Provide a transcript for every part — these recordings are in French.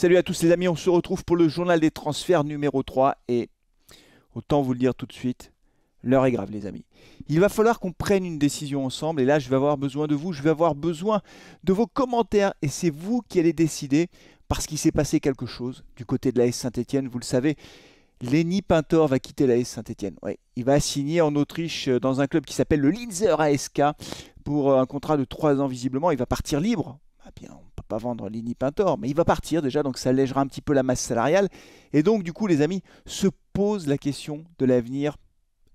Salut à tous les amis, on se retrouve pour le journal des transferts numéro 3 et autant vous le dire tout de suite, l'heure est grave les amis. Il va falloir qu'on prenne une décision ensemble et là je vais avoir besoin de vous, je vais avoir besoin de vos commentaires et c'est vous qui allez décider parce qu'il s'est passé quelque chose du côté de la S Saint-Etienne, vous le savez. Lenny Pintor va quitter la S Saint-Etienne. Ouais, il va signer en Autriche euh, dans un club qui s'appelle le Linzer ASK pour euh, un contrat de 3 ans visiblement. Il va partir libre. Ah bien, on pas vendre Lini Pintor, mais il va partir déjà, donc ça allégera un petit peu la masse salariale. Et donc, du coup, les amis, se posent la question de l'avenir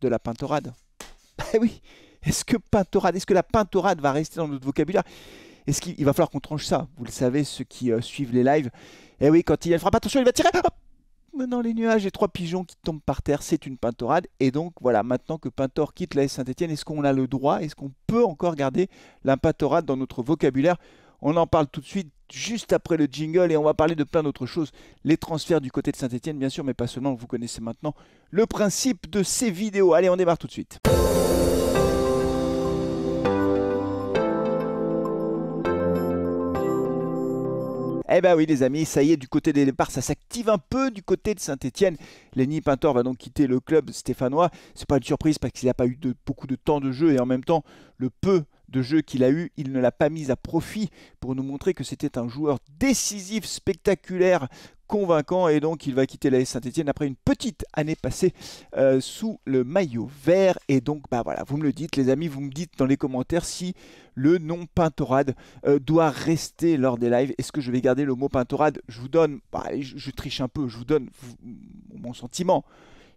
de la Pintorade. Eh oui, est-ce que Pintorade, est-ce que la Pintorade va rester dans notre vocabulaire Est-ce qu'il va falloir qu'on tranche ça Vous le savez, ceux qui euh, suivent les lives. Eh oui, quand il y a attention, il va tirer. maintenant les nuages et trois pigeons qui tombent par terre, c'est une pintorade. Et donc voilà, maintenant que Pintor quitte la Saint-Etienne, est-ce qu'on a le droit, est-ce qu'on peut encore garder la pintorade dans notre vocabulaire on en parle tout de suite juste après le jingle et on va parler de plein d'autres choses. Les transferts du côté de Saint-Etienne, bien sûr, mais pas seulement. Vous connaissez maintenant le principe de ces vidéos. Allez, on démarre tout de suite. Eh bien oui les amis, ça y est, du côté des départs, ça s'active un peu du côté de Saint-Etienne. Lenny Pintor va donc quitter le club stéphanois. C'est pas une surprise parce qu'il a pas eu beaucoup de temps de jeu et en même temps, le peu de jeu qu'il a eu, il ne l'a pas mise à profit pour nous montrer que c'était un joueur décisif, spectaculaire, convaincant et donc il va quitter la Saint-Etienne après une petite année passée euh, sous le maillot vert et donc bah voilà vous me le dites les amis vous me dites dans les commentaires si le nom Pintorade euh, doit rester lors des lives est-ce que je vais garder le mot Pintorade je vous donne bah, je, triche un peu je vous donne mon sentiment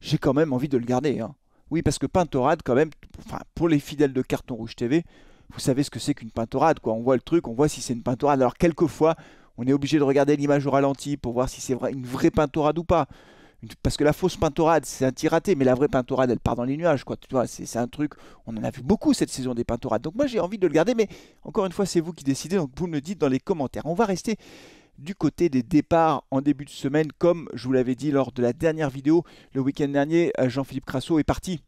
j'ai quand même envie de le garder hein. oui parce que Pintorade quand même enfin pour les fidèles de Carton Rouge TV vous savez ce que c'est qu'une peintorade, quoi. On voit le truc, on voit si c'est une peintorade. Alors quelquefois, on est obligé de regarder l'image au ralenti pour voir si c'est une vraie peintorade ou pas. Parce que la fausse peintorade, c'est un tiraté, mais la vraie peintorade, elle part dans les nuages, quoi. Tu vois, c'est un truc. On en a vu beaucoup cette saison des peintorades. Donc moi, j'ai envie de le garder, mais encore une fois, c'est vous qui décidez, donc vous me le dites dans les commentaires. On va rester du côté des départs en début de semaine, comme je vous l'avais dit lors de la dernière vidéo le week-end dernier, euh, Jean-Philippe Crasso est parti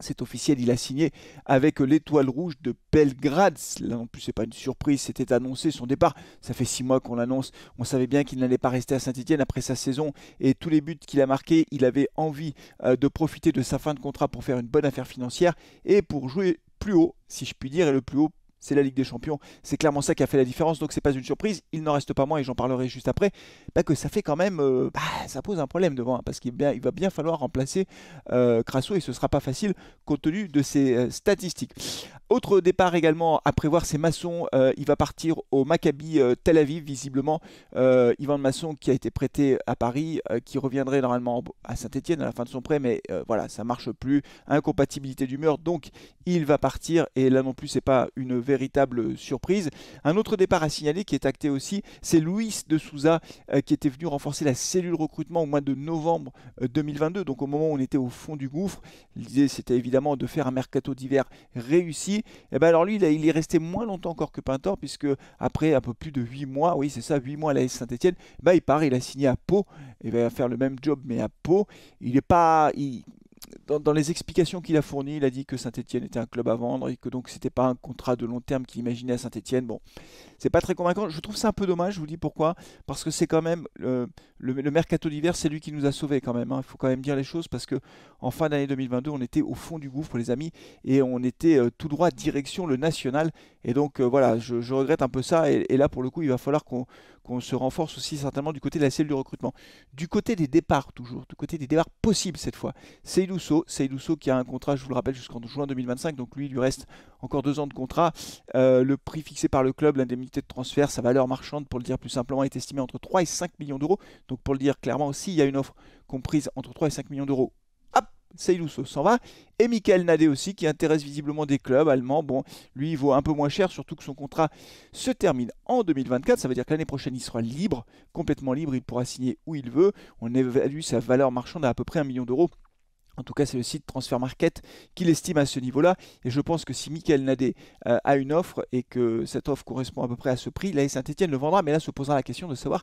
cet officiel, il a signé avec l'étoile rouge de Belgrade. Là en plus, n'est pas une surprise, c'était annoncé son départ. Ça fait six mois qu'on l'annonce. On savait bien qu'il n'allait pas rester à Saint-Etienne après sa saison et tous les buts qu'il a marqués. Il avait envie euh, de profiter de sa fin de contrat pour faire une bonne affaire financière et pour jouer plus haut, si je puis dire, et le plus haut c'est la Ligue des Champions. C'est clairement ça qui a fait la différence, donc c'est pas une surprise. Il n'en reste pas moins, et j'en parlerai juste après, bah, que ça fait quand même, euh, bah, ça pose un problème devant, hein, parce qu'il va bien falloir remplacer euh, Crasso, et ce sera pas facile compte tenu de ses euh, statistiques. Autre départ également à prévoir, c'est Masson. Euh, il va partir au Maccabi euh, Tel Aviv, visiblement. Yvan euh, Ivan Masson, qui a été prêté à Paris, qui reviendrait normalement à Saint-Etienne à la fin de son prêt, mais voilà, ça marche plus. Incompatibilité d'humeur, donc il va partir. Et là non plus, c'est pas une véritable surprise. Un autre départ à signaler qui est acté aussi, c'est Louis de Souza, qui était venu renforcer la cellule recrutement au mois de novembre 2022, donc au moment où on était au fond du gouffre. L'idée, c'était évidemment de faire un mercato d'hiver réussi. Et eh ben alors lui, il, est resté moins longtemps encore que Pintor, puisque après un peu plus de 8 mois, oui c'est ça, 8 mois à la Saint-Etienne, eh ben, il part, il a signé à Pau, il va faire le même job mais à Pau. Il n'est pas. Il, dans, les explications qu'il a fournies, il a dit que Saint-Etienne était un club à vendre et que donc c'était pas un contrat de long terme qu'il imaginait à Saint-Etienne. Bon, c'est pas très convaincant. Je trouve ça un peu dommage, je vous dis pourquoi. Parce que c'est quand même le, mercato d'hiver, c'est lui qui nous a sauvés quand même. Hein. Il faut quand même dire les choses parce que en fin d'année 2022, on était au fond du gouffre, les amis, et on était euh, tout droit direction le national. Et donc euh, voilà, je, regrette un peu ça. et là, pour le coup, il va falloir qu'on qu'on se renforce aussi certainement du côté de la cellule de recrutement. Du côté des départs toujours, du côté des départs possibles cette fois. c'est Seydousso qui a un contrat, je vous le rappelle, jusqu'en juin 2025, donc lui il lui reste encore deux ans de contrat. Euh, le prix fixé par le club, l'indemnité de transfert, sa valeur marchande pour le dire plus simplement est estimée entre 3 et 5 millions d'euros. Donc pour le dire clairement aussi, il y a une offre comprise entre 3 et 5 millions d'euros Seilusso s'en va. Et Michael Nadé aussi, qui intéresse visiblement des clubs allemands. Bon, lui, il vaut un peu moins cher, surtout que son contrat se termine en 2024. Ça veut dire que l'année prochaine, il sera libre, complètement libre. Il pourra signer où il veut. On évalue sa valeur marchande à à peu près un million d'euros. En tout cas, c'est le site Transfer Market qui l'estime à ce niveau-là. Et je pense que si Michael Nadé euh, a une offre et que cette offre correspond à peu près à ce prix, la Saint-Etienne le vendra. Mais là se posera la question de savoir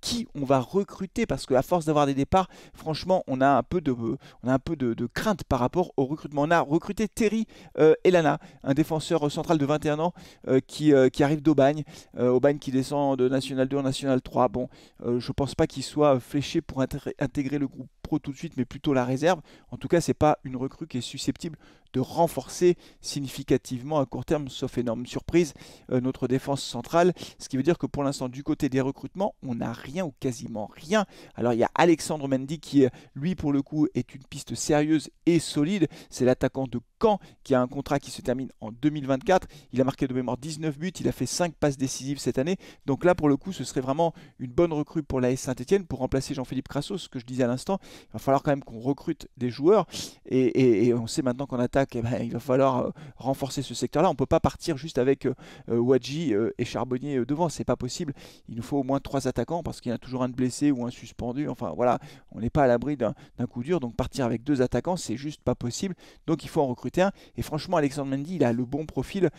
qui on va recruter parce qu'à force d'avoir des départs, franchement, on a un peu de, on a un peu de, crainte par rapport au recrutement. On a recruté Terry euh, Elana, un défenseur central de 21 ans euh, qui, qui, arrive d'Aubagne. Aubagne qui descend de National 2 en National 3. Bon, je ne pense pas qu'il soit fléché pour intégrer le groupe tout de suite, mais plutôt la réserve. En tout cas, c'est pas une recrue qui est susceptible de renforcer significativement à court terme, sauf énorme surprise, euh, notre défense centrale. Ce qui veut dire que pour l'instant, du côté des recrutements, on n'a rien ou quasiment rien. Alors il y a Alexandre Mendy qui, euh, lui, pour le coup, est une piste sérieuse et solide. C'est l'attaquant de Caen qui a un contrat qui se termine en 2024. Il a marqué de mémoire 19 buts, il a fait 5 passes décisives cette année. Donc là, pour le coup, ce serait vraiment une bonne recrue pour la Saint-Etienne pour remplacer Jean-Philippe Crasso, ce que je disais à l'instant. Il va falloir quand même qu'on recrute des joueurs. Et, et on sait maintenant qu'en attaque, bah, il va falloir euh, renforcer ce secteur-là. On ne peut pas partir juste avec euh, euh, Wadji et Charbonnier devant, c'est pas possible. Il nous faut au moins trois attaquants parce qu'il y a toujours un blessé ou un suspendu. Enfin voilà, on n'est pas à l'abri d'un coup dur. Donc partir avec deux attaquants, c'est juste pas possible. Donc il faut en recruter un. Et franchement, Alexandre Mendy, il a le bon profil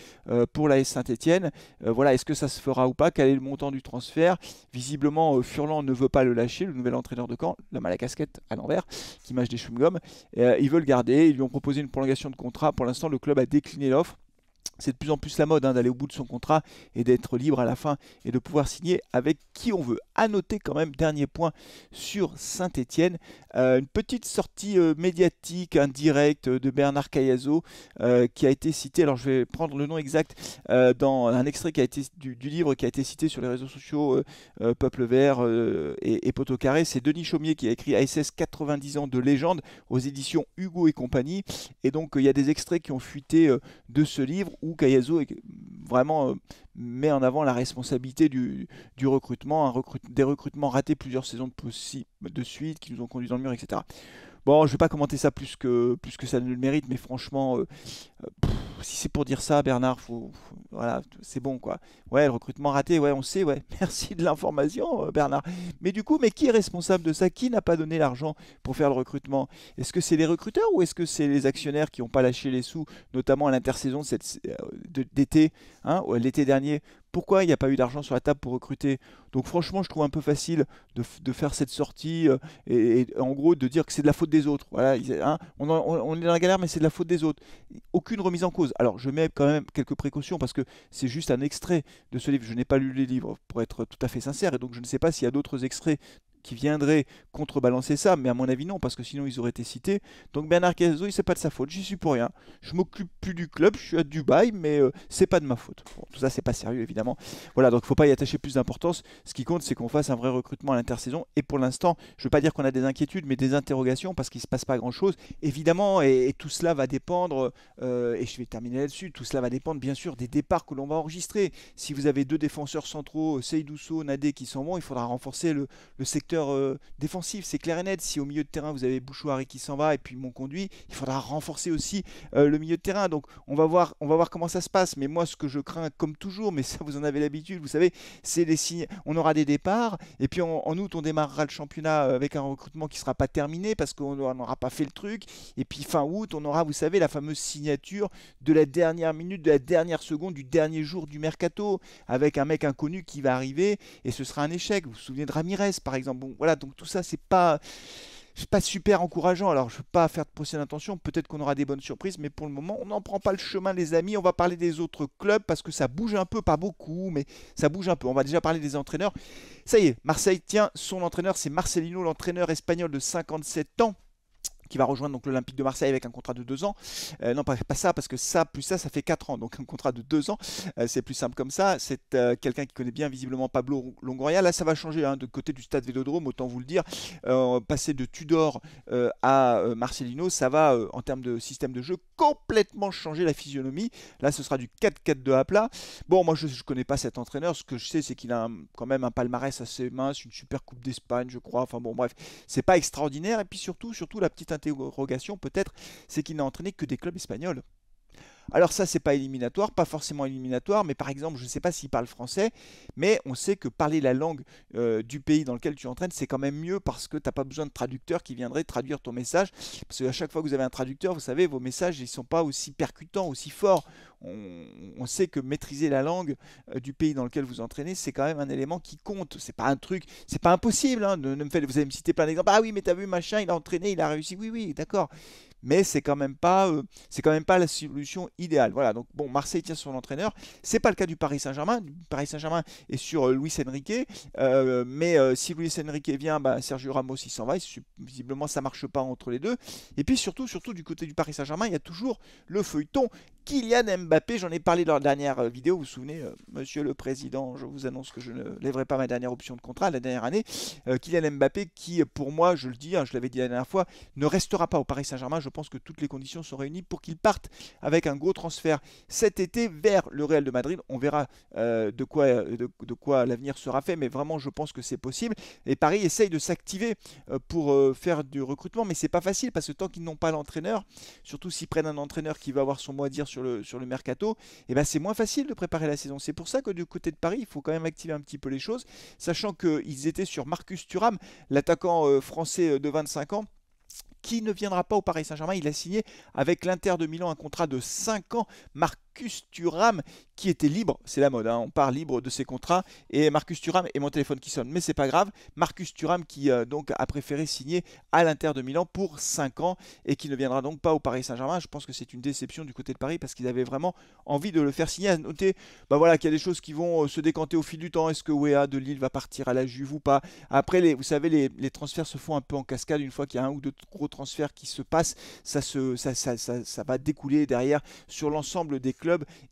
pour la Saint-Etienne. voilà, est-ce que ça se fera ou pas Quel est le montant du transfert Visiblement, Furlan ne veut pas le lâcher, le nouvel entraîneur de camp, là à la casquette à l'envers, qui mâche des chewing il veut le garder, ils lui ont proposé une prolongation contrat. Pour l'instant, le club a décliné l'offre c'est de plus en plus la mode hein, d'aller au bout de son contrat et d'être libre à la fin et de pouvoir signer avec qui on veut. À noter quand même, dernier point sur saint etienne euh, une petite sortie euh, médiatique indirecte euh, de Bernard Cayazo qui a été cité, alors je vais prendre le nom exact, dans un extrait qui a été, du, livre qui a été cité sur les réseaux sociaux Peuple Vert et, et Poteau Carré. C'est Denis Chaumier qui a écrit ASS 90 ans de légende aux éditions Hugo et compagnie. Et donc il y a des extraits qui ont fuité de ce livre où Kayazo vraiment euh, met en avant la responsabilité du, recrutement, des recrutements ratés plusieurs saisons de, de suite qui nous ont conduit dans le mur, etc. Bon, je vais pas commenter ça plus que, plus ça ne le mérite, mais franchement, euh, euh, si c'est pour dire ça, Bernard, faut, voilà, c'est bon quoi. Ouais, le recrutement raté, ouais, on sait, ouais. Merci de l'information, euh, Bernard. Mais du coup, mais qui est responsable de ça Qui n'a pas donné l'argent pour faire le recrutement Est-ce que c'est les recruteurs ou est-ce que c'est les actionnaires qui n'ont pas lâché les sous, notamment à l'intersaison de d'été, hein, l'été dernier, pourquoi il n'y a pas eu d'argent sur la table pour recruter Donc franchement, je trouve un peu facile de, faire cette sortie euh, et, en gros de dire que c'est de la faute des autres. Voilà, hein, on, on, est dans la galère, mais c'est de la faute des autres. Aucune remise en cause. Alors je mets quand même quelques précautions parce que c'est juste un extrait de ce livre. Je n'ai pas lu les livres pour être tout à fait sincère et donc je ne sais pas s'il y a d'autres extraits qui viendraient contrebalancer ça, mais à mon avis non, parce que sinon ils auraient été cités. Donc Bernard il c'est pas de sa faute, j'y suis pour rien. Je m'occupe plus du club, je suis à Dubaï, mais euh, c'est pas de ma faute. Bon, tout ça, c'est pas sérieux évidemment. Voilà, donc faut pas y attacher plus d'importance. Ce qui compte, c'est qu'on fasse un vrai recrutement à l'intersaison. Et pour l'instant, je veux pas dire qu'on a des inquiétudes, mais des interrogations parce qu'il se passe pas grand chose. Évidemment, et, tout cela va dépendre. Euh, et je vais terminer là-dessus. Tout cela va dépendre bien sûr des départs que l'on va enregistrer. Si vous avez deux défenseurs centraux, Seydouso, Nadé qui sont bons, il faudra renforcer le secteur euh, défensif, c'est clair et net. Si au milieu de terrain vous avez Bouchouari qui s'en va et puis mon conduit il faudra renforcer aussi euh, le milieu de terrain. Donc on va voir, on va voir comment ça se passe. Mais moi, ce que je crains, comme toujours, mais ça vous en avez l'habitude, vous savez, c'est les signes. On aura des départs et puis en, en, août on démarrera le championnat euh, avec un recrutement qui sera pas terminé parce qu'on n'aura pas fait le truc. Et puis fin août, on aura, vous savez, la fameuse signature de la dernière minute, de la dernière seconde, du dernier jour du mercato avec un mec inconnu qui va arriver et ce sera un échec. Vous vous souvenez de Ramirez par exemple voilà, donc tout ça, c'est pas, pas super encourageant. Alors, je ne veux pas faire de procès d'intention. Peut-être qu'on aura des bonnes surprises, mais pour le moment, on n'en prend pas le chemin, les amis. On va parler des autres clubs parce que ça bouge un peu, pas beaucoup, mais ça bouge un peu. On va déjà parler des entraîneurs. Ça y est, Marseille tient son entraîneur. C'est Marcelino, l'entraîneur espagnol de 57 ans qui va rejoindre donc l'Olympique de Marseille avec un contrat de deux ans. Euh, non, pas, pas, ça, parce que ça, plus ça, ça fait quatre ans. Donc un contrat de deux ans, euh, c'est plus simple comme ça. C'est euh, quelqu'un qui connaît bien visiblement Pablo Longoria. Là, ça va changer hein, de côté du stade Vélodrome, autant vous le dire. passer de Tudor à Marcelino, ça va, en termes de système de jeu, complètement changer la physionomie. Là, ce sera du 4-4-2 à plat. Bon, moi, je connais pas cet entraîneur. Ce que je sais, c'est qu'il a quand même un palmarès assez mince, une super Coupe d'Espagne, je crois. Enfin bon, bref, c'est pas extraordinaire. Et puis surtout, surtout la petite peut-être, c'est qu'il n'a entraîné que des clubs espagnols. Alors ça, c'est pas éliminatoire, pas forcément éliminatoire, mais par exemple, je ne sais pas s'il parle français, mais on sait que parler la langue euh, du pays dans lequel tu entraînes, c'est quand même mieux parce que tu n'as pas besoin de traducteur qui viendrait traduire ton message. Parce qu'à chaque fois que vous avez un traducteur, vous savez, vos messages, ils sont pas aussi percutants, aussi forts, on, sait que maîtriser la langue euh, du pays dans lequel vous entraînez, c'est quand même un élément qui compte. C'est pas un truc, c'est pas impossible. de, hein, me faire, vous allez me citer plein d'exemples. Ah oui, mais t'as vu machin, il a entraîné, il a réussi. Oui, oui, d'accord. Mais c'est quand même pas, euh, c'est quand même pas la solution idéale. Voilà. Donc bon, Marseille tient sur l'entraîneur. C'est pas le cas du Paris Saint-Germain. Paris Saint-Germain est sur euh, Luis Enrique. mais si Luis Enrique vient, bah, Sergio Ramos il s'en va. Visiblement, ça marche pas entre les deux. Et puis surtout, surtout du côté du Paris Saint-Germain, il y a toujours le feuilleton Kylian Mbappé Mbappé, j'en ai parlé dans la dernière euh, vidéo, vous vous souvenez, euh, monsieur le président, je vous annonce que je ne lèverai pas ma dernière option de contrat la dernière année. Euh, Kylian Mbappé, qui pour moi, je le dis, hein, je l'avais dit la dernière fois, ne restera pas au Paris Saint-Germain. Je pense que toutes les conditions sont réunies pour qu'il parte avec un gros transfert cet été vers le Real de Madrid. On verra de quoi, de, quoi l'avenir sera fait, mais vraiment, je pense que c'est possible. Et Paris essaye de s'activer pour faire du recrutement, mais c'est pas facile parce que tant qu'ils n'ont pas l'entraîneur, surtout s'ils prennent un entraîneur qui va avoir son mot à dire sur le, sur le eh ben c'est moins facile de préparer la saison. C'est pour ça que du côté de Paris, il faut quand même activer un petit peu les choses, sachant qu'ils étaient sur Marcus Thuram, l'attaquant euh, français euh, de 25 ans qui ne viendra pas au Paris Saint-Germain. Il a signé avec l'Inter de Milan un contrat de 5 ans. Marcus Thuram qui était libre. C'est la mode, hein, on part libre de ses contrats. Et Marcus Thuram et mon téléphone qui sonne, mais c'est pas grave. Marcus Thuram qui euh, donc a préféré signer à l'Inter de Milan pour 5 ans et qui ne viendra donc pas au Paris Saint-Germain. Je pense que c'est une déception du côté de Paris parce qu'ils avaient vraiment envie de le faire signer. À noter, bah voilà, qu'il y a des choses qui vont euh, se décanter au fil du temps. Est-ce que Wea de Lille va partir à la Juve ou pas Après, les, vous savez, les, transferts se font un peu en cascade. Une fois qu'il y a un ou deux gros transferts qui se passent, ça, se, ça, ça, ça, ça va découler derrière sur l'ensemble des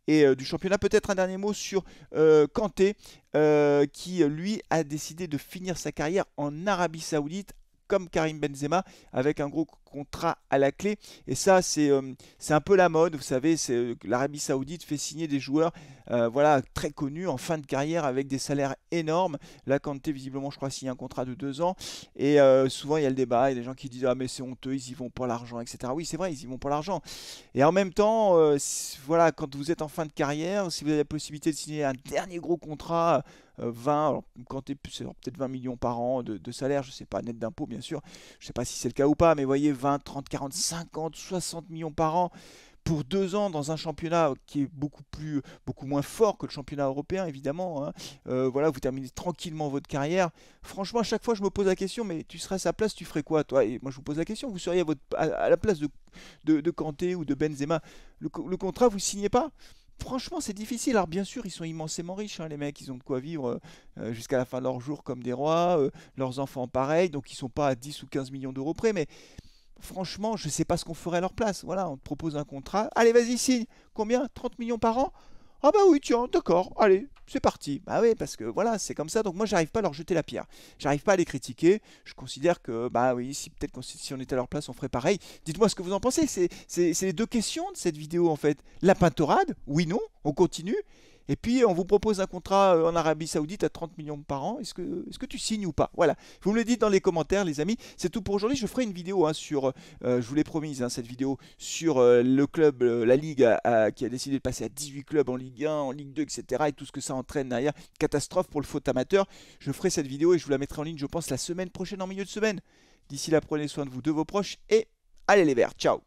et euh, du championnat. Peut-être un dernier mot sur euh, Kanté, euh, qui lui a décidé de finir sa carrière en Arabie Saoudite comme Karim Benzema, avec un gros contrat à la clé. Et ça, euh, c'est un peu la mode. Vous savez, c'est euh, l'Arabie Saoudite fait signer des joueurs euh, voilà, très connus en fin de carrière avec des salaires énormes. Là, Kanté, visiblement, je crois, signe un contrat de deux ans. Et souvent, il y a le débat. Il y a des gens qui disent Ah, mais c'est honteux, ils y vont pour l'argent, etc. Oui, c'est vrai, ils y vont pour l'argent. Et en même temps, voilà, quand vous êtes en fin de carrière, si vous avez la possibilité de signer un dernier gros contrat. 20, alors, quand peut-être 20 millions par an de, salaire, je sais pas, net d'impôts bien sûr, je sais pas si c'est le cas ou pas, mais voyez, 20, 30, 40, 50, 60 millions par an pour deux ans dans un championnat qui est beaucoup plus, beaucoup moins fort que le championnat européen, évidemment. Hein. Euh, voilà, vous terminez tranquillement votre carrière. Franchement, à chaque fois, je me pose la question, mais tu serais à sa place, tu ferais quoi, toi Et moi, je vous pose la question, vous seriez à, votre, à, la place de, de, de, ou de Benzema Le, contrat, vous signez pas Franchement, c'est difficile. Alors, bien sûr, ils sont immensément riches, hein, les mecs. Ils ont de quoi vivre euh, euh, jusqu'à la fin de leur jour comme des rois. leurs enfants, pareil. Donc, ils sont pas à 10 ou 15 millions d'euros près. Mais franchement, je ne sais pas ce qu'on ferait à leur place. Voilà, on te propose un contrat. Allez, vas-y, signe. Combien 30 millions par an ah bah oui, tiens, d'accord, allez, c'est parti. Bah oui, parce que voilà, c'est comme ça. Donc moi, j'arrive pas à leur jeter la pierre. J'arrive pas à les critiquer. Je considère que, bah oui, si peut-être si on était à leur place, on ferait pareil. Dites-moi ce que vous en pensez. C'est les deux questions de cette vidéo, en fait. La peintorade oui, non, on continue. Et puis, on vous propose un contrat euh, en Arabie Saoudite à 30 millions par an. Est-ce que, est que, tu signes ou pas Voilà. Vous me le dites dans les commentaires, les amis. C'est tout pour aujourd'hui. Je ferai une vidéo hein, sur, euh, je vous l'ai promise, hein, cette vidéo sur euh, le club, la Ligue qui a décidé de passer à 18 clubs en Ligue 1, en Ligue 2, etc. Et tout ce que ça entraîne derrière. Catastrophe pour le foot amateur. Je ferai cette vidéo et je vous la mettrai en ligne, je pense, la semaine prochaine, en milieu de semaine. D'ici là, prenez soin de vous, de vos proches et allez les verts. Ciao